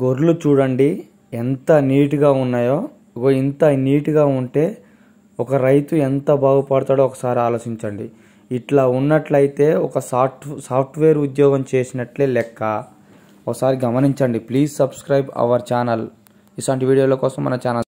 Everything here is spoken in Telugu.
గొర్రెలు చూడండి ఎంత నీట్గా ఉన్నాయో ఇంత నీట్గా ఉంటే ఒక రైతు ఎంత బాగుపడతాడో ఒకసారి ఆలోచించండి ఇట్లా ఉన్నట్లయితే ఒక సాఫ్ట్ సాఫ్ట్వేర్ ఉద్యోగం చేసినట్లే లెక్క ఒకసారి గమనించండి ప్లీజ్ సబ్స్క్రైబ్ అవర్ ఛానల్ ఇలాంటి వీడియోల కోసం మన ఛానల్